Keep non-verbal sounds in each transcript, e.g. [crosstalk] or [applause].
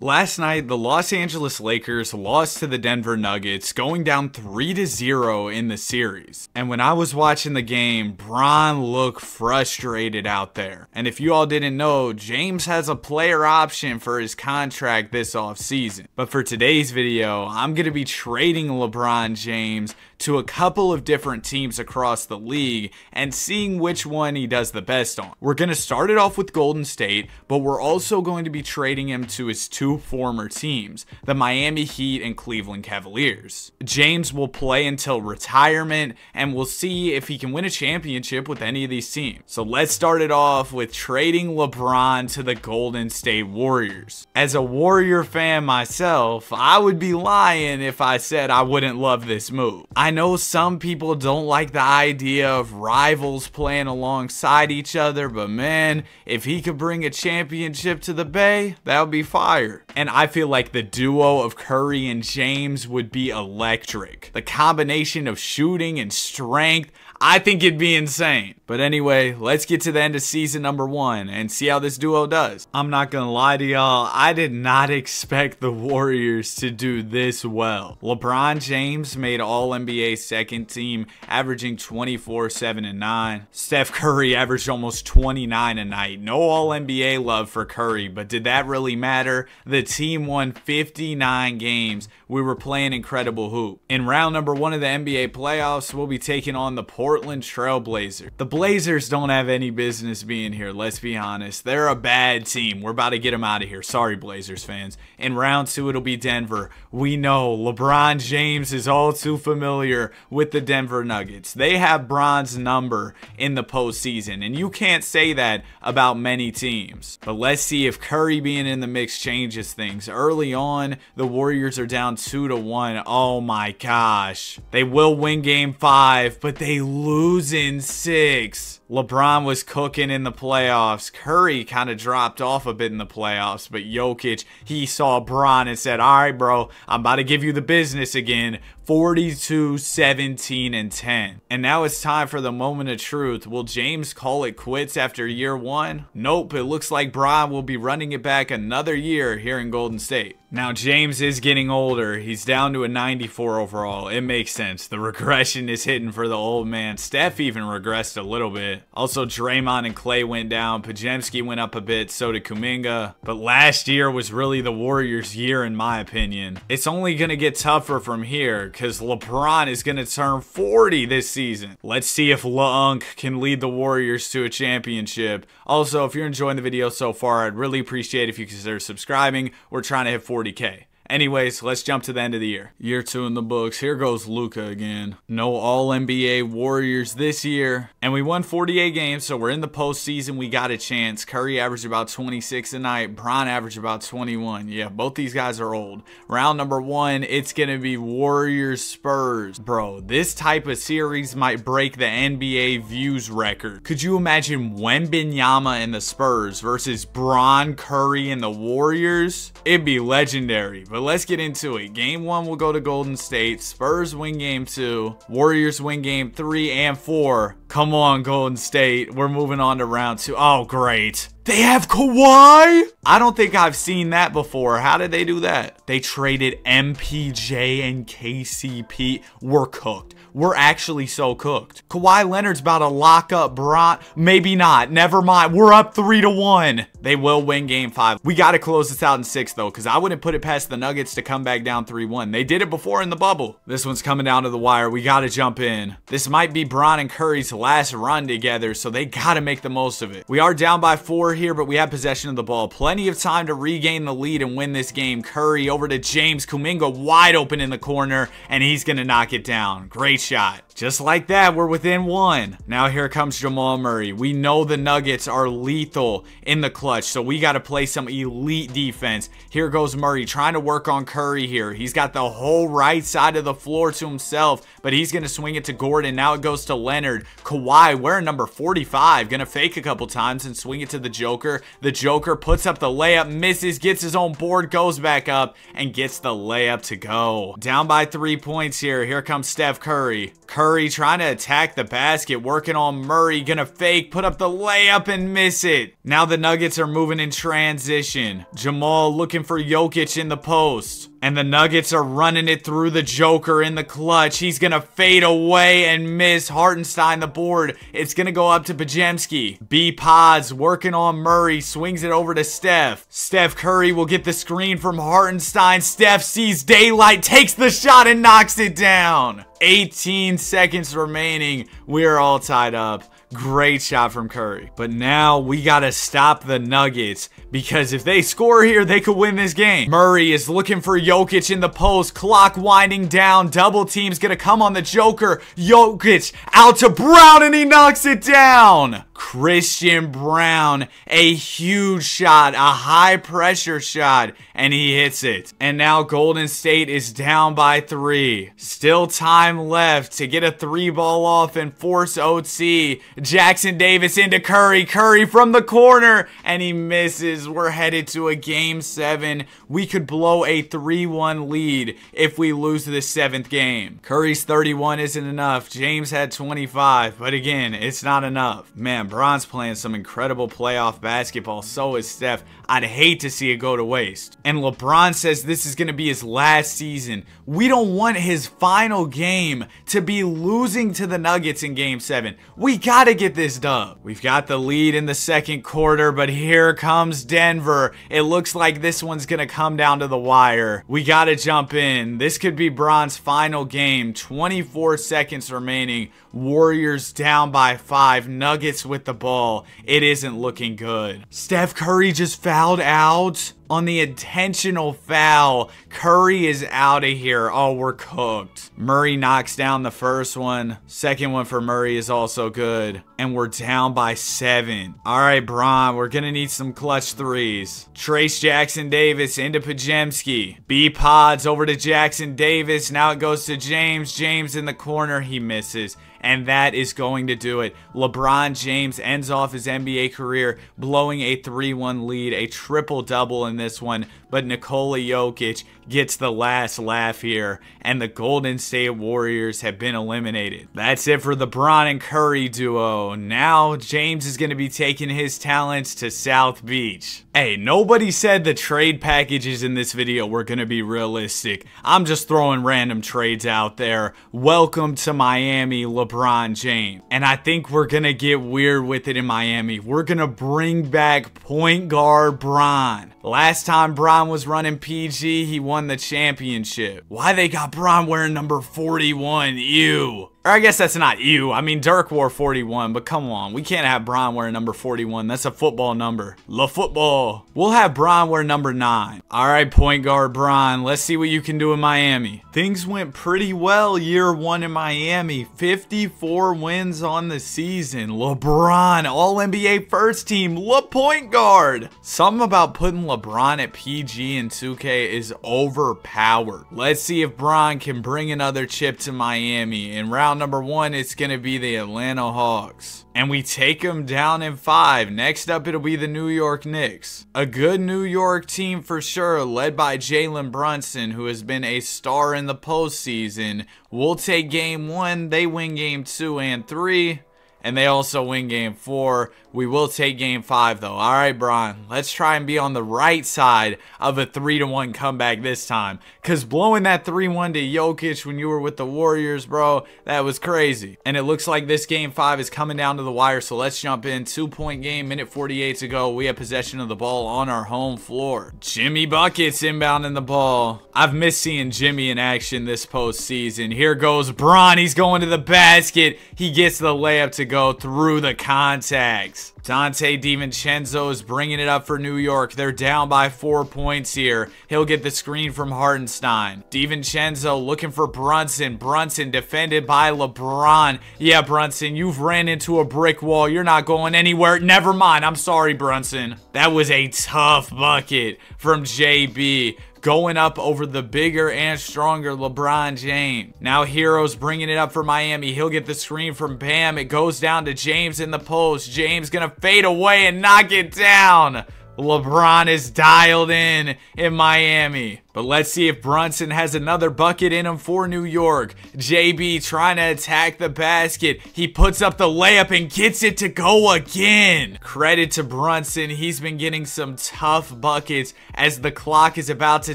Last night, the Los Angeles Lakers lost to the Denver Nuggets, going down 3-0 in the series. And when I was watching the game, Bron looked frustrated out there. And if you all didn't know, James has a player option for his contract this offseason. But for today's video, I'm going to be trading LeBron James to a couple of different teams across the league and seeing which one he does the best on. We're going to start it off with Golden State, but we're also going to be trading him to his two former teams, the Miami Heat and Cleveland Cavaliers. James will play until retirement, and we'll see if he can win a championship with any of these teams. So let's start it off with trading LeBron to the Golden State Warriors. As a Warrior fan myself, I would be lying if I said I wouldn't love this move. I know some people don't like the idea of rivals playing alongside each other, but man, if he could bring a championship to the Bay, that would be fire. And I feel like the duo of Curry and James would be electric. The combination of shooting and strength, I think it'd be insane. But anyway, let's get to the end of season number one and see how this duo does. I'm not gonna lie to y'all, I did not [laughs] expect the Warriors to do this well. LeBron James made All NBA second team, averaging 24, 7, and 9. Steph Curry averaged almost 29 a night. No All NBA love for Curry, but did that really matter? The team won 59 games. We were playing incredible hoop. In round number one of the NBA playoffs, we'll be taking on the Portland Trailblazers. The Blazers don't have any business being here, let's be honest. They're a bad team. We're about to get them out of here. Sorry, Blazers fans. In round two, it'll be Denver. We know LeBron James is all too familiar with the Denver Nuggets. They have bronze number in the postseason, and you can't say that about many teams. But let's see if Curry being in the mix changes things. Early on, the Warriors are down 2 to 1. Oh my gosh. They will win game 5, but they lose in 6 takes LeBron was cooking in the playoffs. Curry kind of dropped off a bit in the playoffs, but Jokic, he saw Braun and said, All right, bro, I'm about to give you the business again. 42, 17, and 10. And now it's time for the moment of truth. Will James call it quits after year one? Nope, it looks like Braun will be running it back another year here in Golden State. Now, James is getting older. He's down to a 94 overall. It makes sense. The regression is hitting for the old man. Steph even regressed a little bit. Also, Draymond and Clay went down. Pajemski went up a bit. So did Kuminga. But last year was really the Warriors' year, in my opinion. It's only going to get tougher from here because LeBron is going to turn 40 this season. Let's see if Lunk can lead the Warriors to a championship. Also, if you're enjoying the video so far, I'd really appreciate if you consider subscribing. We're trying to hit 40K. Anyways, let's jump to the end of the year. Year two in the books. Here goes Luca again. No All NBA Warriors this year, and we won 48 games, so we're in the postseason. We got a chance. Curry averaged about 26 a night. Braun averaged about 21. Yeah, both these guys are old. Round number one, it's gonna be Warriors Spurs, bro. This type of series might break the NBA views record. Could you imagine Wembenyama and the Spurs versus Braun Curry and the Warriors? It'd be legendary. But but let's get into it. Game one will go to Golden State. Spurs win game two. Warriors win game three and four. Come on, Golden State. We're moving on to round two. Oh, great. They have Kawhi? I don't think I've seen that before. How did they do that? They traded MPJ and KCP. We're cooked. We're actually so cooked. Kawhi Leonard's about to lock up Bron. Maybe not. Never mind. We're up three to one. They will win game five. We got to close this out in six, though, because I wouldn't put it past the Nuggets to come back down 3-1. They did it before in the bubble. This one's coming down to the wire. We got to jump in. This might be Bron and Curry's last run together, so they got to make the most of it. We are down by four here, but we have possession of the ball. Plenty of time to regain the lead and win this game. Curry over to James Kuminga, wide open in the corner, and he's going to knock it down. Great shot. Just like that, we're within one. Now here comes Jamal Murray. We know the Nuggets are lethal in the clutch, so we got to play some elite defense. Here goes Murray trying to work on Curry here. He's got the whole right side of the floor to himself, but he's going to swing it to Gordon. Now it goes to Leonard. Kawhi wearing number 45, gonna fake a couple times and swing it to the Joker. The Joker puts up the layup, misses, gets his own board, goes back up, and gets the layup to go. Down by three points here. Here comes Steph Curry. Curry trying to attack the basket, working on Murray, gonna fake, put up the layup and miss it. Now the Nuggets are moving in transition. Jamal looking for Jokic in the post. And the Nuggets are running it through the Joker in the clutch. He's going to fade away and miss Hartenstein the board. It's going to go up to Pajemski. B Pods working on Murray. Swings it over to Steph. Steph Curry will get the screen from Hartenstein. Steph sees daylight, takes the shot, and knocks it down. 18 seconds remaining. We are all tied up. Great shot from Curry. But now we got to stop the Nuggets because if they score here, they could win this game. Murray is looking for Jokic in the post. Clock winding down. Double team's going to come on the Joker. Jokic out to Brown, and he knocks it down. Christian Brown, a huge shot, a high-pressure shot, and he hits it. And now Golden State is down by three. Still time left to get a three-ball off and force OT. Jackson Davis into Curry. Curry from the corner, and he misses is we're headed to a game seven. We could blow a 3 1 lead if we lose this seventh game. Curry's 31 isn't enough. James had 25, but again, it's not enough. Man, Bron's playing some incredible playoff basketball. So is Steph. I'd hate to see it go to waste. And LeBron says this is going to be his last season. We don't want his final game to be losing to the Nuggets in game seven. We got to get this dub. We've got the lead in the second quarter, but here comes Denver. It looks like this one's going to come down to the wire. We got to jump in. This could be Braun's final game. 24 seconds remaining. Warriors down by five. Nuggets with the ball. It isn't looking good. Steph Curry just fouled out on the intentional foul. Curry is out of here. Oh, we're cooked. Murray knocks down the first one. Second one for Murray is also good. And we're down by seven. All right, Braun, we're going to need some clutch threes. Trace Jackson Davis into Pajemski. B pods over to Jackson Davis. Now it goes to James. James in the corner. He misses and that is going to do it. LeBron James ends off his NBA career blowing a 3-1 lead, a triple-double in this one, but Nikola Jokic gets the last laugh here, and the Golden State Warriors have been eliminated. That's it for the Braun and Curry duo. Now, James is going to be taking his talents to South Beach. Hey, nobody said the trade packages in this video were going to be realistic. I'm just throwing random trades out there. Welcome to Miami, LeBron James. And I think we're going to get weird with it in Miami. We're going to bring back point guard Braun. Last Last time Braun was running PG, he won the championship. Why they got Braun wearing number 41? Ew. Or I guess that's not you. I mean, Dirk wore 41, but come on. We can't have Bron wear number 41. That's a football number. La football. We'll have Bron wear number 9. All right, point guard Bron. Let's see what you can do in Miami. Things went pretty well year one in Miami. 54 wins on the season. LeBron, All-NBA first team. La point guard. Something about putting LeBron at PG and 2K is overpowered. Let's see if Bron can bring another chip to Miami in round number one, it's going to be the Atlanta Hawks. And we take them down in five. Next up, it'll be the New York Knicks. A good New York team for sure, led by Jalen Brunson, who has been a star in the postseason. We'll take game one. They win game two and three and they also win game four. We will take game five, though. All right, Brian, let's try and be on the right side of a 3 to 1 comeback this time. Because blowing that 3 1 to Jokic when you were with the Warriors, bro, that was crazy. And it looks like this game five is coming down to the wire, so let's jump in. Two point game, minute 48 to go. We have possession of the ball on our home floor. Jimmy Buckets inbounding the ball. I've missed seeing Jimmy in action this postseason. Here goes Bron. He's going to the basket. He gets the layup to go through the contacts. Dante DiVincenzo is bringing it up for New York. They're down by four points here. He'll get the screen from Hartenstein. DiVincenzo looking for Brunson. Brunson defended by LeBron. Yeah, Brunson, you've ran into a brick wall. You're not going anywhere. Never mind. I'm sorry, Brunson. That was a tough bucket from JB going up over the bigger and stronger LeBron James. Now Heroes bringing it up for Miami. He'll get the screen from Bam. It goes down to James in the post. James gonna fade away and knock it down. LeBron is dialed in in Miami. But let's see if Brunson has another bucket in him for New York. JB trying to attack the basket. He puts up the layup and gets it to go again. Credit to Brunson. He's been getting some tough buckets as the clock is about to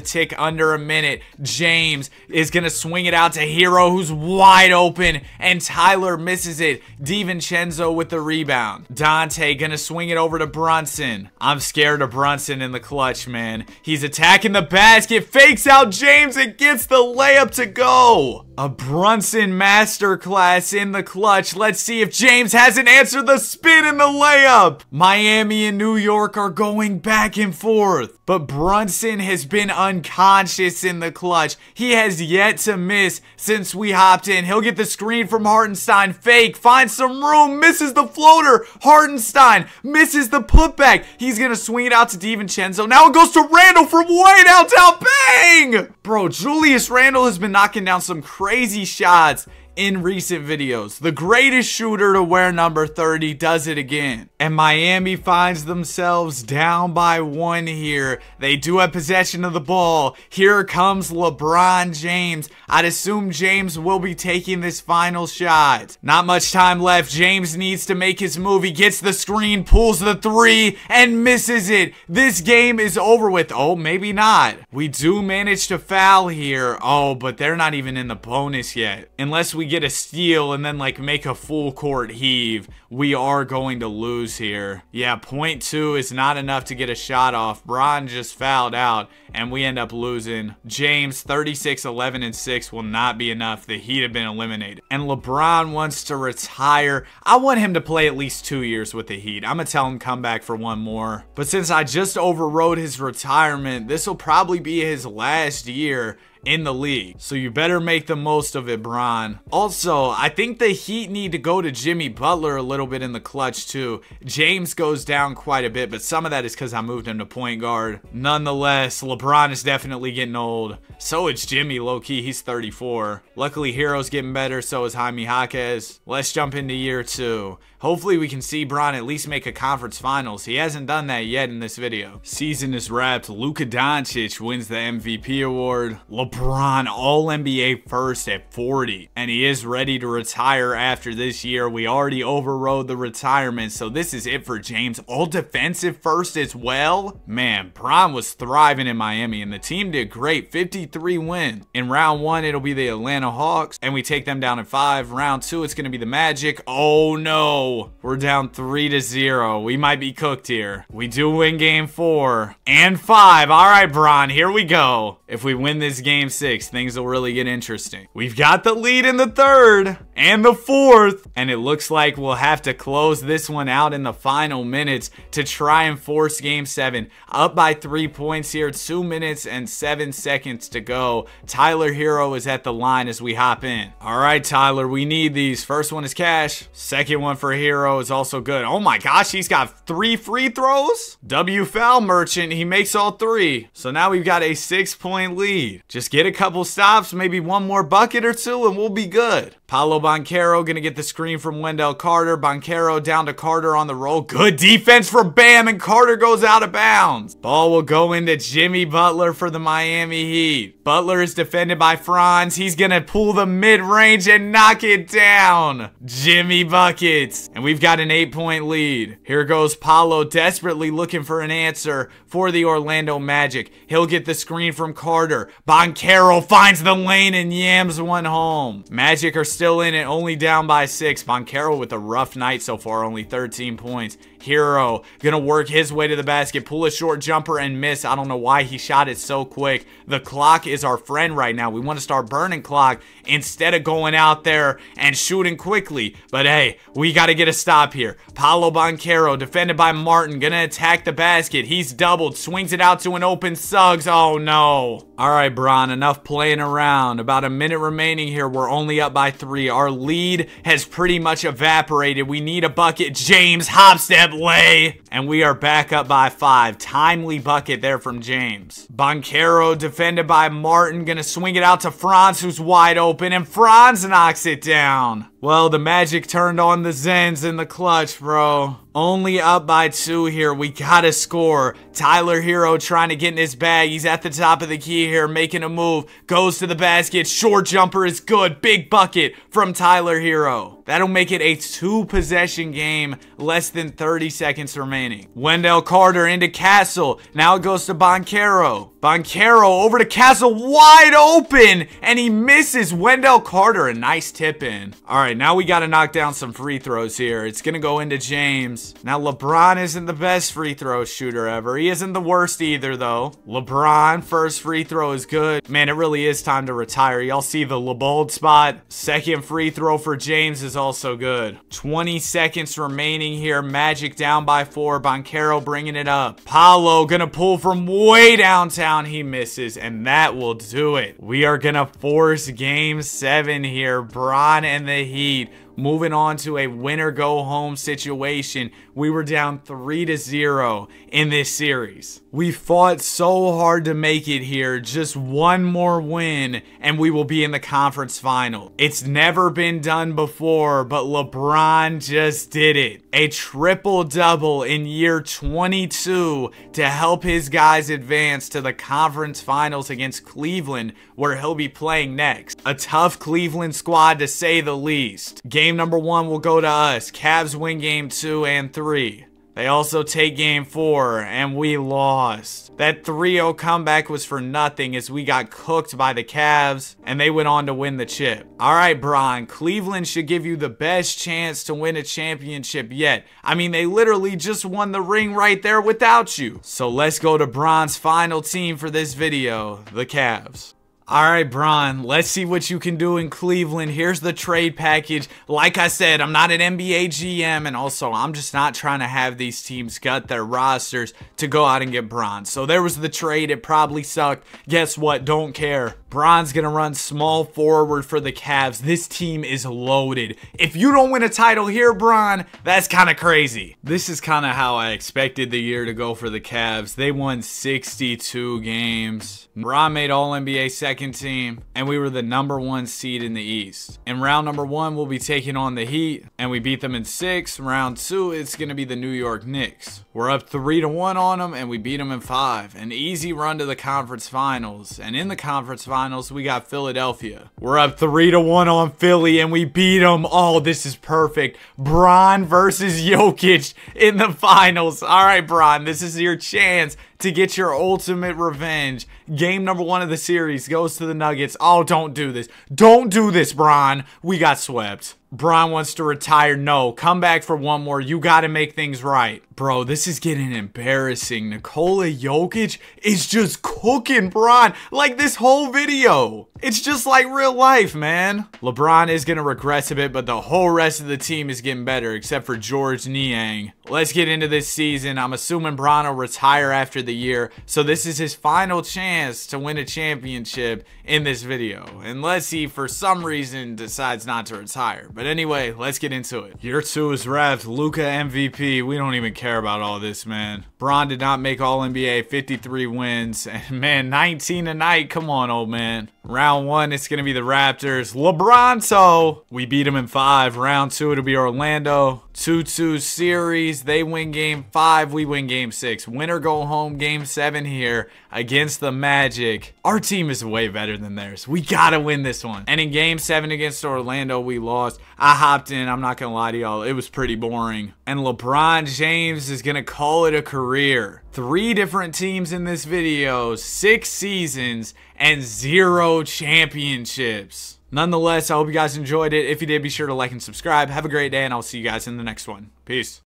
tick under a minute. James is going to swing it out to Hero who's wide open and Tyler misses it. DiVincenzo with the rebound. Dante going to swing it over to Brunson. I'm scared to Brunson in the clutch, man. He's attacking the basket, fakes out James, and gets the layup to go. A Brunson masterclass in the clutch. Let's see if James hasn't answered the spin in the layup. Miami and New York are going back and forth. But Brunson has been unconscious in the clutch. He has yet to miss since we hopped in. He'll get the screen from Hartenstein. Fake. Finds some room. Misses the floater. Hartenstein misses the putback. He's going to swing it out to DiVincenzo. Now it goes to Randall from way downtown. Bang! Bro, Julius Randall has been knocking down some crazy crazy shots in recent videos. The greatest shooter to wear number 30 does it again. And Miami finds themselves down by one here. They do have possession of the ball. Here comes LeBron James. I'd assume James will be taking this final shot. Not much time left. James needs to make his move. He gets the screen, pulls the three, and misses it. This game is over with. Oh, maybe not. We do manage to foul here. Oh, but they're not even in the bonus yet. Unless we we get a steal and then like make a full court heave, we are going to lose here. Yeah, point two is not enough to get a shot off. Braun just fouled out and we end up losing. James 36, 11, and 6 will not be enough. The Heat have been eliminated. And LeBron wants to retire. I want him to play at least two years with the Heat. I'm going to tell him come back for one more. But since I just overrode his retirement, this will probably be his last year in the league. So you better make the most of it, Braun. Also, I think the Heat need to go to Jimmy Butler a little bit in the clutch too. James goes down quite a bit, but some of that is because I moved him to point guard. Nonetheless, LeBron is definitely getting old. So is Jimmy, low-key. He's 34. Luckily, Hero's getting better, so is Jaime Jaquez. Let's jump into year two. Hopefully we can see Bron at least make a conference finals. He hasn't done that yet in this video. Season is wrapped. Luka Doncic wins the MVP award. LeBron All-NBA first at 40. And he is ready to retire after this year. We already overrode the retirement, so this is it for James. All defensive first as well? Man, Bron was thriving in Miami, and the team did great. 53 wins In round one, it'll be the Atlanta Hawks, and we take them down in five. Round two, it's going to be the Magic. Oh, no. We're down three to zero. We might be cooked here. We do win game four and five. All right, Bron, here we go. If we win this game six, things will really get interesting. We've got the lead in the third and the fourth. And it looks like we'll have to close this one out in the final minutes to try and force game seven. Up by three points here, two minutes and seven seconds to go. Tyler Hero is at the line as we hop in. All right, Tyler, we need these. First one is cash. Second one for Hero hero is also good. Oh my gosh, he's got three free throws. W foul merchant, he makes all three. So now we've got a six point lead. Just get a couple stops, maybe one more bucket or two and we'll be good. Paolo Boncaro gonna get the screen from Wendell Carter. Boncaro down to Carter on the roll. Good defense for Bam and Carter goes out of bounds. Ball will go into Jimmy Butler for the Miami Heat. Butler is defended by Franz. He's gonna pull the mid-range and knock it down. Jimmy buckets. And we've got an eight-point lead. Here goes Paolo desperately looking for an answer for the Orlando Magic. He'll get the screen from Carter. Boncaro finds the lane and yams one home. Magic are still in it, only down by six. Boncaro with a rough night so far, only 13 points. Hero gonna work his way to the basket, pull a short jumper and miss. I don't know why he shot it so quick. The clock is our friend right now. We want to start burning clock instead of going out there and shooting quickly. But hey, we got to get a stop here. Paolo Banquero defended by Martin gonna attack the basket. He's doubled, swings it out to an open Suggs. Oh no. Alright, Braun, enough playing around. About a minute remaining here. We're only up by three. Our lead has pretty much evaporated. We need a bucket. James, Hopstep, lay! And we are back up by five. Timely bucket there from James. Boncaro defended by Martin. Gonna swing it out to Franz, who's wide open. And Franz knocks it down. Well, the magic turned on the Zens in the clutch, bro. Only up by two here. We gotta score. Tyler Hero trying to get in his bag. He's at the top of the key here, making a move. Goes to the basket. Short jumper is good. Big bucket from Tyler Hero. That'll make it a two possession game, less than 30 seconds remaining. Wendell Carter into Castle. Now it goes to Boncaro. Boncaro over to Castle, wide open, and he misses Wendell Carter. A nice tip in. All right, now we got to knock down some free throws here. It's going to go into James. Now, LeBron isn't the best free throw shooter ever. He isn't the worst either, though. LeBron, first free throw is good. Man, it really is time to retire. Y'all see the LeBold spot. Second free throw for James is is also good. 20 seconds remaining here. Magic down by four. Boncaro bringing it up. Paolo gonna pull from way downtown. He misses, and that will do it. We are gonna force game seven here. Braun and the Heat moving on to a winner go home situation. We were down 3 to 0 in this series. We fought so hard to make it here. Just one more win and we will be in the conference final. It's never been done before, but LeBron just did it a triple double in year 22 to help his guys advance to the conference finals against Cleveland, where he'll be playing next. A tough Cleveland squad to say the least. Game number one will go to us. Cavs win game two and three. They also take game four, and we lost. That 3-0 comeback was for nothing as we got cooked by the Cavs, and they went on to win the chip. Alright, Bron, Cleveland should give you the best chance to win a championship yet. I mean, they literally just won the ring right there without you. So let's go to Bron's final team for this video, the Cavs. All right, Bron, let's see what you can do in Cleveland. Here's the trade package. Like I said, I'm not an NBA GM, and also I'm just not trying to have these teams gut their rosters to go out and get Bron. So there was the trade. It probably sucked. Guess what? Don't care. Bron's going to run small forward for the Cavs. This team is loaded. If you don't win a title here, Bron, that's kind of crazy. This is kind of how I expected the year to go for the Cavs. They won 62 games. Ron made All NBA second team, and we were the number one seed in the East. In round number one, we'll be taking on the Heat, and we beat them in six. Round two, it's going to be the New York Knicks. We're up three to one on them, and we beat them in five. An easy run to the conference finals, and in the conference finals, we got Philadelphia. We're up three to one on Philly, and we beat them. Oh, this is perfect. Bron versus Jokic in the finals. All right, Bron, this is your chance to get your ultimate revenge. Game number one of the series goes to the Nuggets. Oh, don't do this. Don't do this, Bron. We got swept. Braun wants to retire. No, come back for one more. You got to make things right. Bro, this is getting embarrassing. Nikola Jokic is just cooking Braun like this whole video. It's just like real life, man. LeBron is going to regress a bit, but the whole rest of the team is getting better except for George Niang. Let's get into this season. I'm assuming Braun will retire after the year, so this is his final chance to win a championship in this video. Unless he, for some reason, decides not to retire. But but anyway, let's get into it. Year 2 is revved. Luca MVP. We don't even care about all this, man. Braun did not make All-NBA. 53 wins. [laughs] And man, 19 tonight. Come on, old man. Round 1, it's going to be the Raptors. LeBronto! We beat them in 5. Round 2, it'll be Orlando. 2-2 series. They win Game 5. We win Game 6. Winner go home Game 7 here against the Magic. Our team is way better than theirs. We got to win this one. And in Game 7 against Orlando, we lost. I hopped in. I'm not going to lie to y'all. It was pretty boring. And LeBron James is going to call it a career. Three different teams in this video, six seasons, and zero championships. Nonetheless, I hope you guys enjoyed it. If you did, be sure to like and subscribe. Have a great day, and I'll see you guys in the next one. Peace.